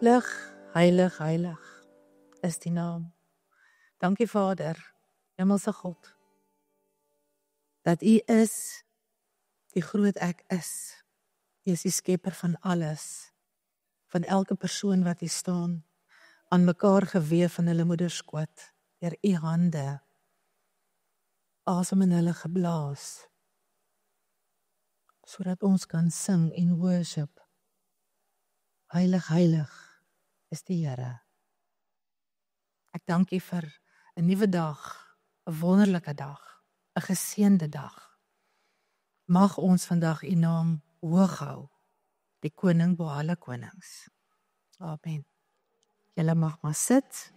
Lig, heilig, heilig is die naam. Dankie Vader, Hemelse God, dat U is die groot ek is. U is die skepper van alles, van elke persoon wat hier staan, aan mekaar gewewe van hulle moederskoot deur U hande. Asem in hulle geblaas sodat ons kan sing en worship. Heilig, heilig is die Here. Ek dank U vir 'n nuwe dag, 'n wonderlike dag, 'n geseënde dag. Mag ons vandag U naam hoog hou, die koning bo alle konings. Amen. Julle mag maar sit.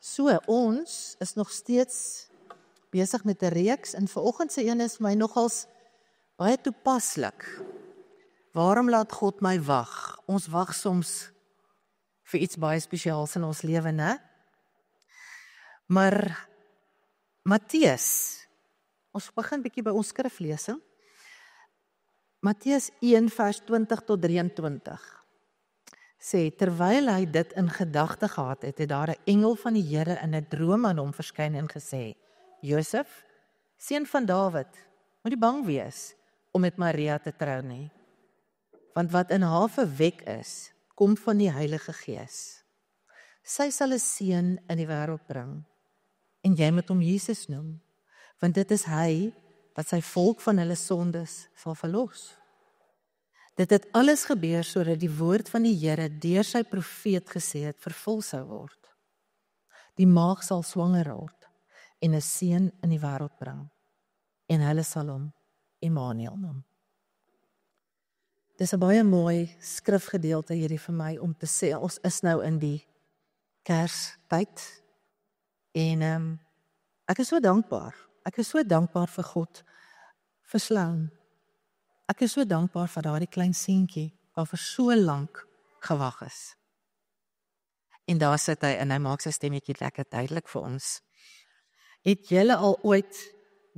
So ons is nog steeds besig met 'n reeks en vanoggend se een is my nogals baie toepaslik. Waarom laat God my wag? Ons wag soms vir iets baie spesiaals in ons lewe, né? Maar Matteus, ons begin bietjie by ons skriflesing. Matteus 1:20 tot 23 sê terwyl hy dit in gedagte gehad het, het daar 'n engel van die Here in 'n droom aan hom verskyn en gesê: Josef, seun van Dawid, moenie bang wees om met Maria te trou nie. Want wat in haar verwek is, kom van die Heilige Gees. Sy sal 'n seun in die wêreld bring en jy moet hom Jesus noem, want dit is hy wat sy volk van hulle sondes sal verlos. Dit het alles gebeur sodat die woord van die Here deur sy profeet gesê het vervul sou word. Die maag sal swanger raak en 'n seun in die wêreld bring en hulle sal hom Immanuel noem. Dis 'n baie mooi skrifgedeelte hierdie vir my om te sê ons is nou in die Kerstyd en um, ek is so dankbaar. Ek is so dankbaar vir God vir Sloan. Ek is so dankbaar vir daardie klein seentjie wat vir so lank gewag is. En daar sit hy en hy maak sy stemmetjie lekker duidelik vir ons. Het julle al ooit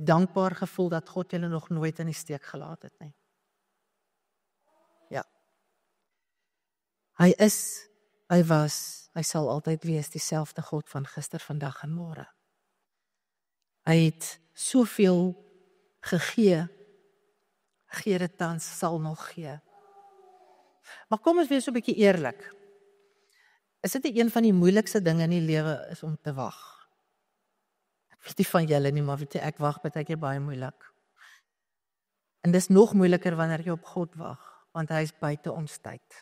dankbaar gevoel dat God julle nog nooit in die steek gelaat het nie? Ja. Hy is, hy was, hy sal altyd wees dieselfde God van gister, vandag en môre. Hy het soveel gegee. Gee dit tans sal nog gee. Maar kom ons wees 'n bietjie eerlik. Is dit een van die moeilikste dinge in die lewe is om te wag? vir die van julle nie, maar weet jy, ek wag baie keer baie moeilik. En dis nog moeiliker wanneer jy op God wag, want hy is buite ons tyd.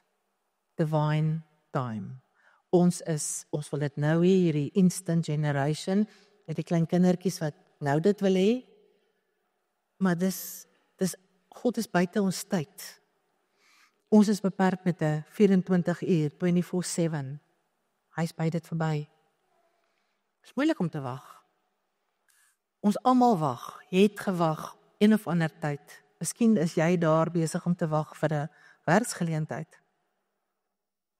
Divine time. Ons is ons wil dit nou hê hierdie instant generation met die klein kindertjies wat nou dit wil hê. Maar dis dis God is buite ons tyd. Ons is beperk met 'n 24 uur, 24/7. Hy's by dit verby. Dis moeilik om te wag. Ons almal wag, het gewag een of ander tyd. Miskien is jy daar besig om te wag vir 'n werksgeleentheid.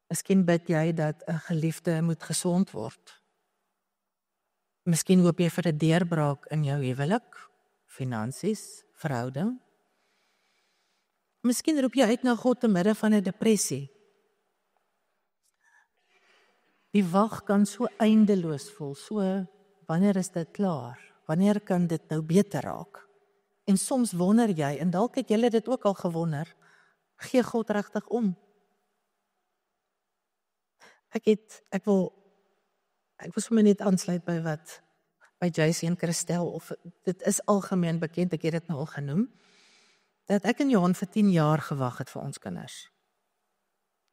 Miskien bid jy dat 'n geliefde moet gesond word. Miskien hoop jy vir 'n deurbraak in jou huwelik, finansies, verhouding. Miskien roep jy uit na God te midde van 'n depressie. Die wag kan so eindeloos voel, so wanneer is dit klaar? Wanneer kan dit nou beter raak? En soms wonder jy en dalk het julle dit ook al gewonder, gee God regtig om? Ek het ek wil ek wil sommer net aansluit by wat by Jacy en Christel of dit is algemeen bekend, ek het dit nou al genoem, dat ek en Johan vir 10 jaar gewag het vir ons kinders.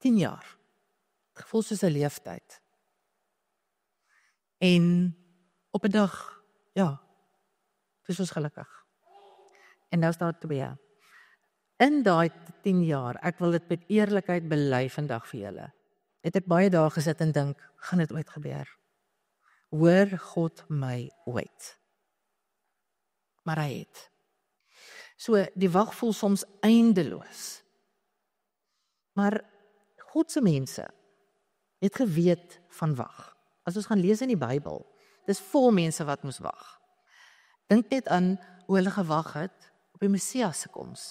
10 jaar. Dit voel soos 'n lewenstyd. En op 'n dag, ja, Dis ons gelukkig. En nou is daar twee. In daai 10 jaar, ek wil dit met eerlikheid bely vandag vir julle. Het ek baie dae gesit en dink, gaan dit ooit gebeur? Hoor God my ooit? Maar hy het. So die wag voel soms eindeloos. Maar God se mense het geweet van wag. As ons gaan lees in die Bybel, dis vol mense wat moes wag. Dink net aan hoe hulle gewag het op die Messias se koms.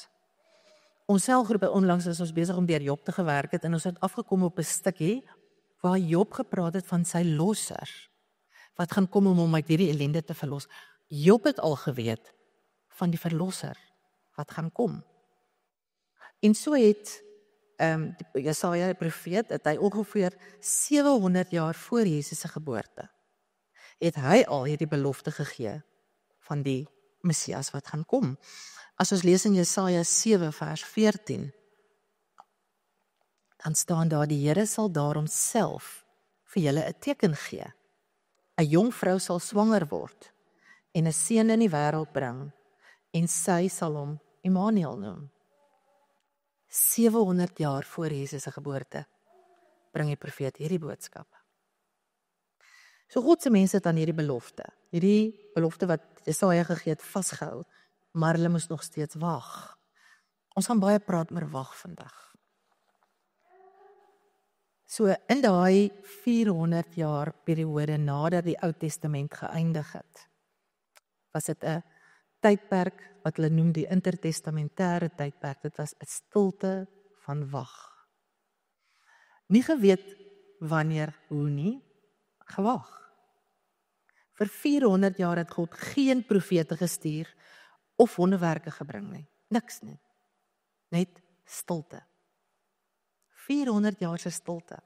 Ons selgroep het onlangs as ons besig om deur Job te gewerk het en ons het afgekom op 'n stukkie waar Job gepraat het van sy losser wat gaan kom om hom uit hierdie ellende te verlos. Job het al geweet van die verlosser wat gaan kom. En so het ehm um, Jesaja die profeet, het hy ongeveer 700 jaar voor Jesus se geboorte het hy al hierdie belofte gegee van die Messias wat gaan kom. As ons lees in Jesaja 7 vers 14, dan staan daar die Here sal daar homself vir julle 'n teken gee. 'n Jong vrou sal swanger word en 'n seun in die wêreld bring en sy sal hom Immanuel noem. 700 jaar voor Jesus se geboorte bring die profeet hierdie boodskap. So God se mense het aan hierdie belofte, hierdie belofte wat Jesaja gegee het, vasgehou, maar hulle moes nog steeds wag. Ons gaan baie praat oor wag vandag. So in daai 400 jaar periode nadat die Ou Testament geëindig het, was dit 'n tydperk wat hulle noem die intertestamentêre tydperk. Dit was 'n stilte van wag. Nie geweet wanneer hoe nie, gewag. Vir 400 jaar het God geen profete gestuur of wonderwerke gebring nie. Niks nie. Net stilte. 400 jaar se stilte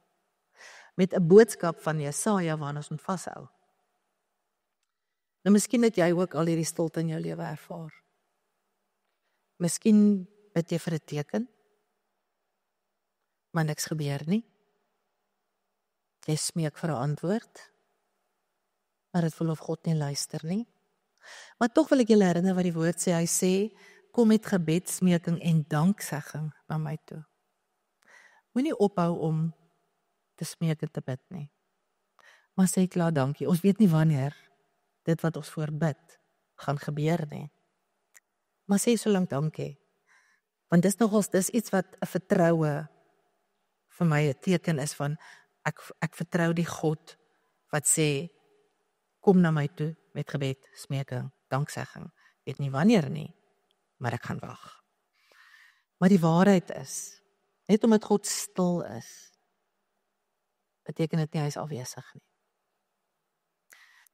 met 'n boodskap van Jesaja waarna ons moet vashou. Nou miskien het jy ook al hierdie stilte in jou lewe ervaar. Miskien bid jy vir 'n teken. Maar niks gebeur nie. Jy smeek vir 'n antwoord. Maar dit voel of God nie luister nie. Maar tog wil ek julle herinner wat die woord sê. Hy sê kom met gebedsmeking en danksegging by my toe. Moenie ophou om te smeek en te bid nie. Maar sê klaar dankie. Ons weet nie wanneer dit wat ons voorbid gaan gebeur nie. Maar sê solank dankie. Want dis nogals dis iets wat 'n vertroue vir my 'n teken is van ek ek vertrou die God wat sê kom na my toe met gebed, smeking, danksegging. Weet nie wanneer nie, maar ek gaan wag. Maar die waarheid is, net omdat God stil is, beteken dit nie hy is afwesig nie.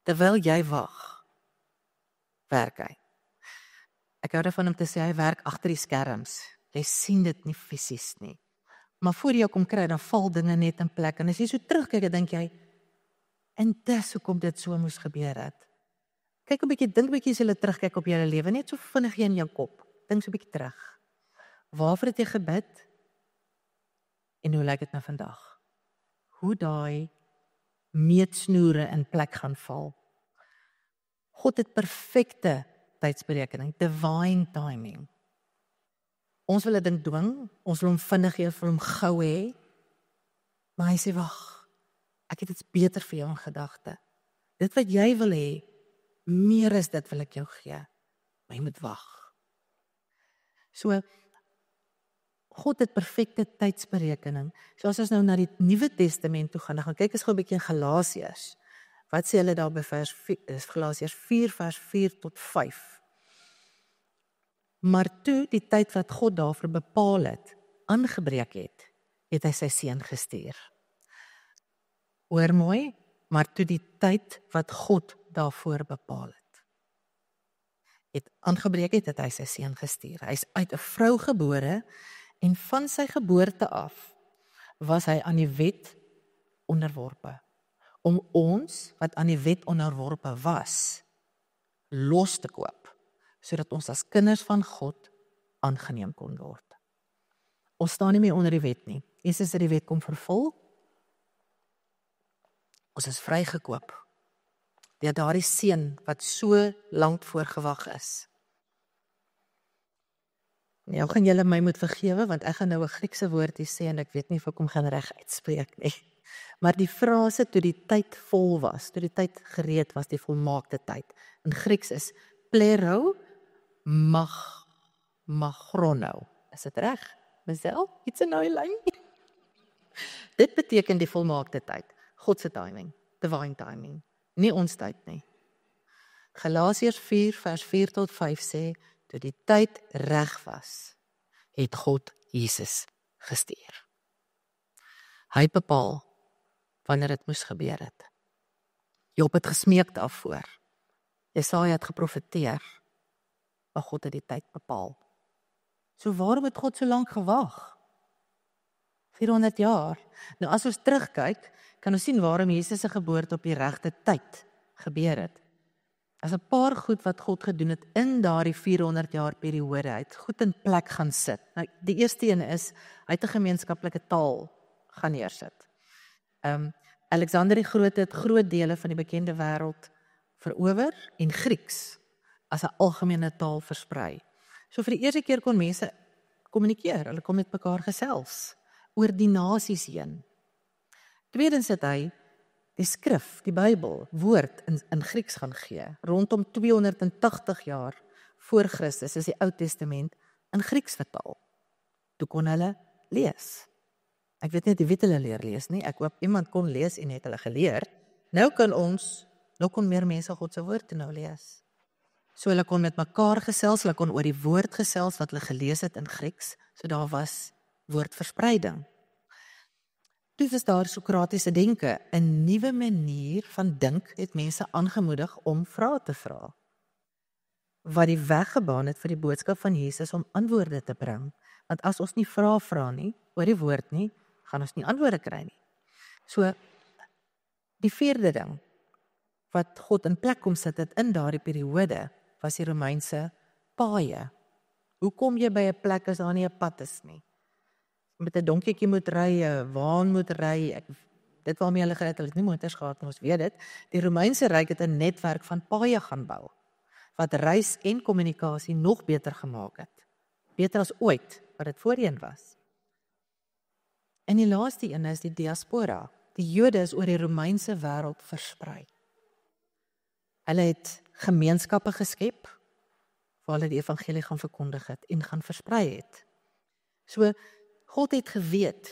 Terwyl jy wag, werk hy. Ek hou daarvan om te sê hy werk agter die skerms. Jy sien dit nie fisies nie, Maar voor jy kom kry, dan val dinge net in plek en as jy so terugkyk, dink jy intes hoekom dit so moes gebeur het. Kyk 'n bietjie, dink 'n bietjie as jy hulle terugkyk op jou lewe, net so vinnig in jou kop. Dink so 'n bietjie terug. Waarvoor het jy gebid? En hoe lyk dit nou vandag? Hoe daai meetsnoere in plek gaan val? God het perfekte tydsberekening, divine timing. Ons wil dit dwing, ons wil hom vinnig hier vir hom gou hê. Maar hy sê wag. Ek het dit beter vir jou in gedagte. Dit wat jy wil hê, meer as dit wil ek jou gee. Maar jy moet wag. So God het perfekte tydsberekening. So as ons nou na die Nuwe Testament toe gaan, dan gaan kyk ons gou 'n bietjie in Galasiërs. Wat sê hulle daar by vers 4? Dis eh, Galasiërs 4 vers 4 tot 5 maar toe die tyd wat God daarvoor bepaal het aangebreek het, het hy sy seun gestuur. Oor mooi, maar toe die tyd wat God daarvoor bepaal het het aangebreek het, het hy sy seun gestuur. Hy's uit 'n vrou gebore en van sy geboorte af was hy aan die wet onderworpe om ons wat aan die wet onderworpe was los te koop sodat ons as kinders van God aangeneem kon word. Ons staan nie meer onder die wet nie. Jesus het die wet kom vervul. Ons is vrygekoop deur daardie seën wat so lank voorgewag is. Nou gaan julle my moet vergewe want ek gaan nou 'n Griekse woord hier sê en ek weet nie of ek hom gaan reg uitspreek nie. Maar die frase toe die tyd vol was, toe die tyd gereed was, die volmaakte tyd. In Grieks is plero mag magronou. Is dit reg? Mesel, iets 'n nou lyn. Dit beteken die volmaakte tyd, God se timing, divine timing, nie ons tyd nie. Galasiërs 4 vers 4 tot 5 sê, toe die tyd reg was, het God Jesus gestuur. Hy bepaal wanneer dit moes gebeur het. Job het gesmeek daarvoor. Jesaja het geprofeteer waar God dit tyd bepaal. So waarom het God so lank gewag? 400 jaar. Nou as ons terugkyk, kan ons sien waarom Jesus se geboorte op die regte tyd gebeur het. As 'n paar goed wat God gedoen het in daardie 400 jaar periode, hy het goed in plek gaan sit. Nou die eerste een is hy het 'n gemeenskaplike taal gaan neersit. Ehm um, Alexander die Grote het groot dele van die bekende wêreld verower en Grieks as 'n algemene taal versprei. So vir die eerste keer kon mense kommunikeer. Hulle kon met mekaar gesels oor die nasies heen. Tweedens het hy die skrif, die Bybel, woord in in Grieks gaan gee. Rondom 280 jaar voor Christus is die Ou Testament in Grieks vertaal. Toe kon hulle lees. Ek weet net wie het hulle leer lees nie. Ek hoop iemand kon lees en het hulle geleer. Nou kan ons nou kon meer mense God se woord nou lees. So hulle kon met mekaar gesels, hulle kon oor die woord gesels wat hulle gelees het in Grieks, so daar was woordverspreiding. Dit is daar sokratiese denke, 'n nuwe manier van dink het mense aangemoedig om vrae te vra wat die weg gebaan het vir die boodskap van Jesus om antwoorde te bring. Want as ons nie vra vra nie oor die woord nie, gaan ons nie antwoorde kry nie. So die vierde ding wat God in plek kom sit het in daardie periode was die Romeinse paaie. Hoe kom jy by 'n plek as daar nie 'n pad is nie? Met 'n donkietjie moet ry, waan moet ry. Ek dit waarmee hulle gered het, hulle het nie motors gehad nie, ons weet dit. Die Romeinse ryk het 'n netwerk van paaie gaan bou wat reis en kommunikasie nog beter gemaak het. Beter as ooit wat dit voorheen was. En die laaste een is die diaspora. Die Jode is oor die Romeinse wêreld versprei. Hulle het gemeenskappe geskep waar hulle die evangelie gaan verkondig het en gaan versprei het. So God het geweet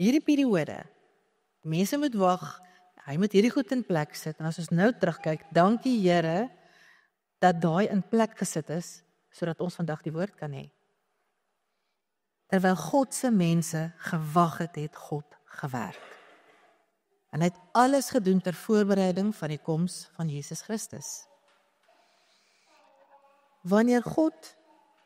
hierdie periode mense moet wag, hy moet hierdie goed in plek sit en as ons nou terugkyk, dankie Here dat daai in plek gesit is sodat ons vandag die woord kan hê. Terwyl God se mense gewag het, het God gewerk en hy het alles gedoen ter voorbereiding van die koms van Jesus Christus. Wanneer God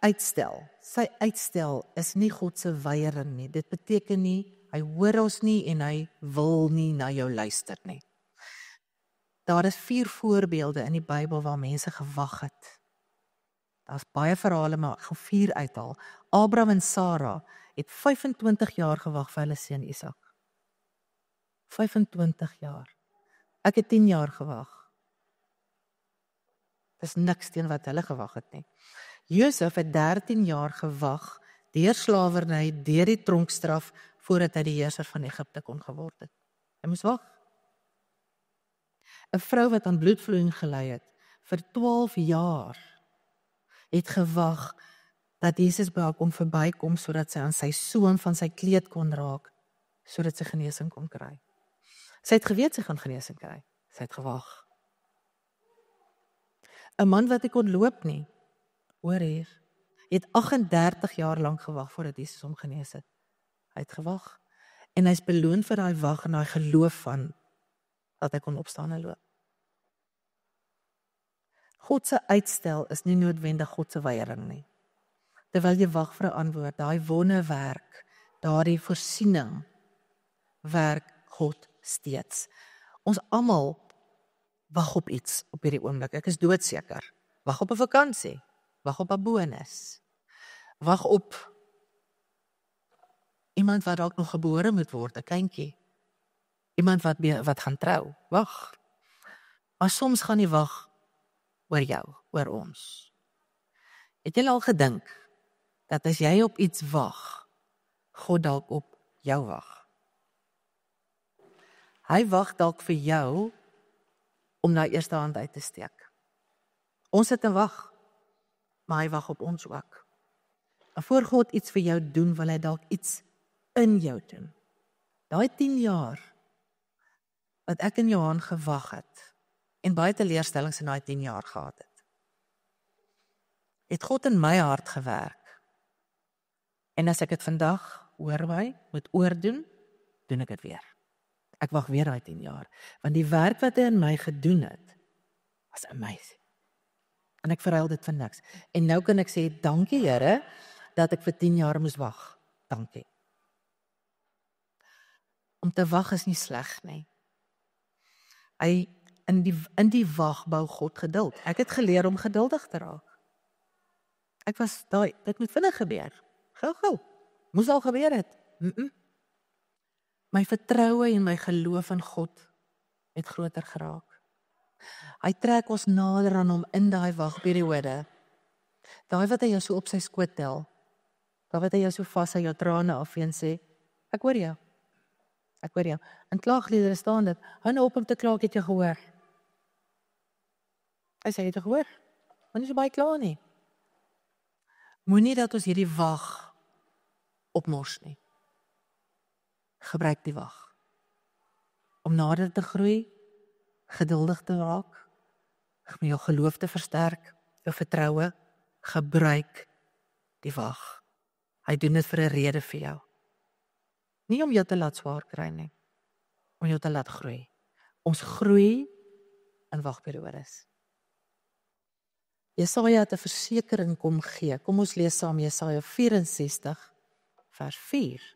uitstel, sy uitstel is nie God se weiering nie. Dit beteken nie hy hoor ons nie en hy wil nie na jou luister nie. Daar is vier voorbeelde in die Bybel waar mense gewag het. Daar's baie verhale maar gevier uithaal. Abraham en Sara het 25 jaar gewag vir hulle seun Isak. 25 jaar. Ek het 10 jaar gewag. Dis niks teen wat hulle gewag het nie. Josef het 13 jaar gewag deur slawerny, deur die tronkstraf voordat hy die heerser van Egipte kon geword het. Hy moes wag. 'n Vrou wat aan bloedvloeiing gely het vir 12 jaar het gewag dat Jesus by haar kom verbykom sodat sy aan sy seun van sy kleed kon raak sodat sy genesing kon kry. Sy het geweet sy gaan genesing kry. Sy het gewag. 'n Man wat ek kon loop nie oor hier het 38 jaar lank gewag voordat Jesus hom genees het. Hy het gewag en hy's beloon vir daai wag en daai geloof van dat hy kon opstaan en loop. God se uitstel is nie noodwendig God se weiering nie. Terwyl jy wag vir 'n antwoord, daai wonderwerk, daardie voorsiening werk God steeds. Ons almal wag op iets op hierdie oomblik. Ek is doodseker. Wag op 'n vakansie. Wag op 'n bonus. Wag op iemand wat dalk nog gebore moet word, 'n kindjie. Iemand wat wat gaan trou. Wag. Maar soms gaan nie wag oor jou, oor ons. Het jy al gedink dat as jy op iets wag, God dalk op jou wag? Hy wag dalk vir jou om na eerste hand uit te steek. Ons sit en wag. Maar hy wag op ons ook. En voor God iets vir jou doen, wil hy dalk iets in jou doen. Daai 10 jaar wat ek in Johan gewag het en baie teleurstellings in daai 10 jaar gehad het. Het God in my hart gewerk. En as ek dit vandag hoor by moet oordoen, doen ek dit weer. Ek wag weer daai 10 jaar, want die werk wat hy in my gedoen het, was amazing. En ek verhuil dit vir niks. En nou kan ek sê dankie Here dat ek vir 10 jaar moes wag. Dankie. Om te wag is nie sleg nie. Hy in die in die wag bou God geduld. Ek het geleer om geduldig te raak. Ek was daai, dit moet vinnig gebeur. Gou gou. Moes al gebeur het. Mm -mm. My vertroue en my geloof in God het groter geraak. Hy trek ons nader aan hom in daai wagperiode. Daai wat hy jou so op sy skoot tel. Daai wat hy jou so vas aan jou trane afheen sê, ek hoor jou. Ek hoor jou. In klaagliedere staan dit, hou nou op om te kla, het jy gehoor? Hy sê jy het gehoor. Want jy is baie kla nie. Moenie dat ons hierdie wag opmors nie gebruik die wag. Om nader te groei, geduldig te raak, om jou geloof te versterk, jou vertroue, gebruik die wag. Hy doen dit vir 'n rede vir jou. Nie om jou te laat swaar kry nie, om jou te laat groei. Ons groei in wagperiodes. Jesaja het 'n versekering kom gee. Kom ons lees saam Jesaja 64 vers 4.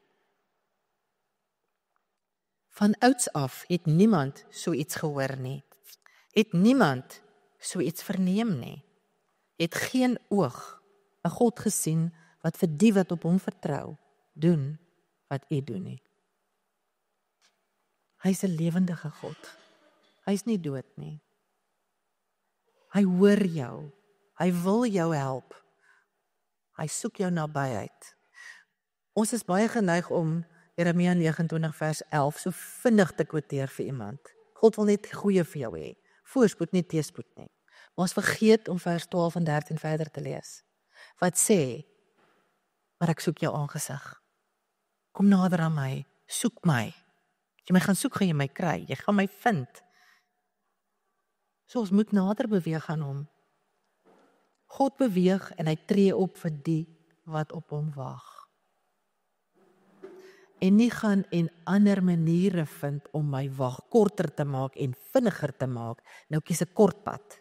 Van ouds af het niemand so iets gehoor nie. Het niemand so iets verneem nie. Het geen oog 'n God gesien wat vir die wat op hom vertrou doen wat hy doen nie. Hy's 'n lewendige God. Hy's nie dood nie. Hy hoor jou. Hy wil jou help. Hy soek jou nabyheid. Ons is baie geneig om Jeremia 29 vers 11 so vinnig te kwoteer vir iemand. God wil net goeie vir jou hê. Voorspoed nie teëspoed nie. Maar ons vergeet om vers 12 en 13 verder te lees. Wat sê? Maar ek soek jou aangesig. Kom nader aan my, soek my. Jy my gaan soek, gaan jy my kry, jy gaan my vind. So ons moet nader beweeg aan hom. God beweeg en hy tree op vir die wat op hom wag en nie gaan en ander maniere vind om my wag korter te maak en vinniger te maak nou kies 'n kort pad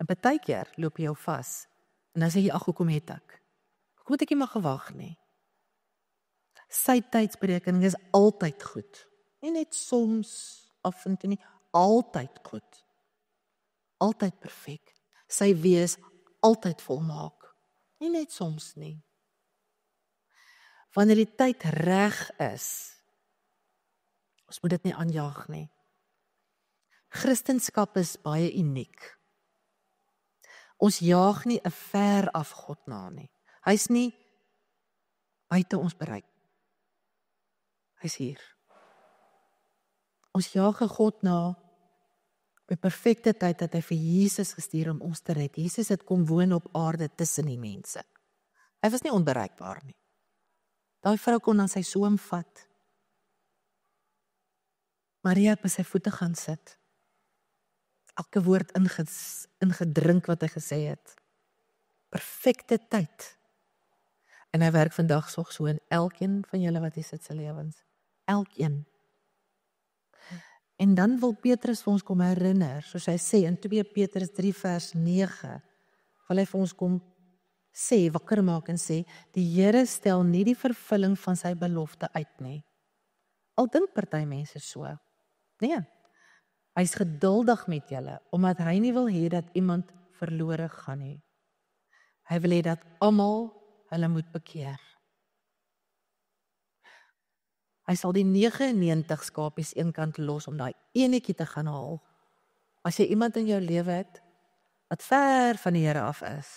en baie keer loop jy jou vas en dan sê jy ag hoekom het ek hoekom moet ek nie maar gewag nie sy tydsberekening is altyd goed nie net soms af en toe nie altyd goed altyd perfek sy wees altyd volmaak nie net soms nie wanneer die tyd reg is. Ons moet dit nie aanjaag nie. Christendom is baie uniek. Ons jaag nie 'n ver af God na nie. Hy's nie buite ons bereik. Hy's hier. Ons jaag God na die perfekte tyd dat hy vir Jesus gestuur om ons te red. Jesus het kom woon op aarde tussen die mense. Hy was nie onbereikbaar nie. Daai vrou kon aan sy soom vat. Maria het by sy voete gaan sit. Elke woord inges, ingedrink wat hy gesê het. Perfekte tyd. En hy werk vandag sog so in elkeen van julle wat hier sit se lewens. Elkeen. En dan wil Petrus vir ons kom herinner, soos hy sê in 2 Petrus 3 vers 9, wil hy vir ons kom sê wakker maak en sê die Here stel nie die vervulling van sy belofte uit nie. Al dink party mense so. Nee. Hy's geduldig met julle omdat hy nie wil hê dat iemand verlore gaan nie. Hy wil hê dat almal hulle moet bekeer. Hy sal die 99 skapies eenkant los om daai eenetjie te gaan haal. As jy iemand in jou lewe het wat ver van die Here af is,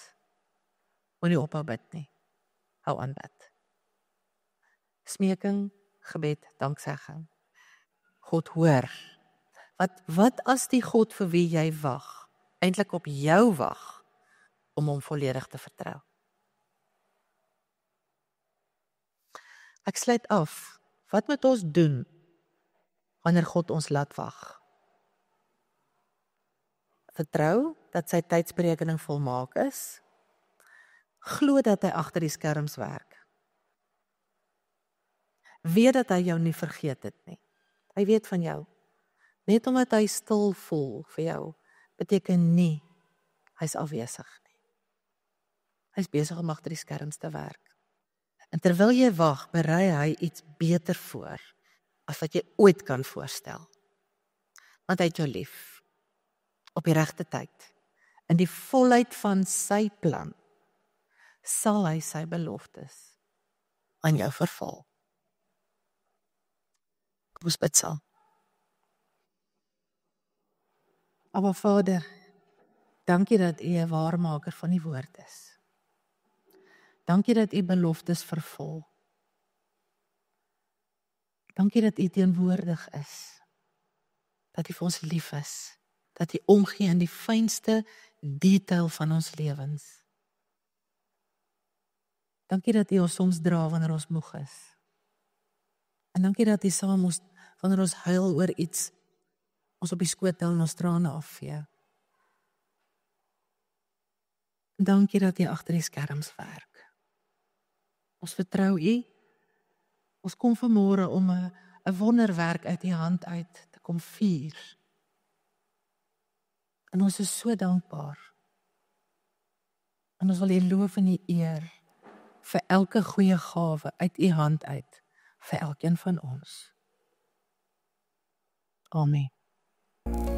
Moenie ophou bid nie. Hou aan bid. Smeking, gebed, danksegging. God hoor. Wat wat as die God vir wie jy wag, eintlik op jou wag om hom volledig te vertrou? Ek sluit af. Wat moet ons doen wanneer God ons laat wag? Vertrou dat sy tydsberekening volmaak is, glo dat hy agter die skerms werk. Weet dat hy jou nie vergeet het nie. Hy weet van jou. Net omdat hy stil voel vir jou, beteken nie hy's afwesig nie. Hy's besig om agter die skerms te werk. En terwyl jy wag, berei hy iets beter voor as wat jy ooit kan voorstel. Want hy het jou lief op die regte tyd in die volheid van sy plan sal hy sy beloftes aan jou vervul. Kom ons bid saam. Maar Vader, dankie dat U 'n waarmaker van die woord is. Dankie dat U beloftes vervul. Dankie dat U teenwoordig is. Dat U vir ons lief is, dat U omgee in die fynste detail van ons lewens. Dankie dat U ons soms dra wanneer ons moeg is. En dankie dat U saam ons wanneer ons huil oor iets ons op die skoot tel en ons trane afvee. Dankie dat jy agter die skerms werk. Ons vertrou U. Ons kom vanmôre om 'n 'n wonderwerk uit U hand uit te kom vier. En ons is so dankbaar. En ons wil U loof en U eer vir elke goeie gawe uit u hand uit vir elkeen van ons. Amen. thank you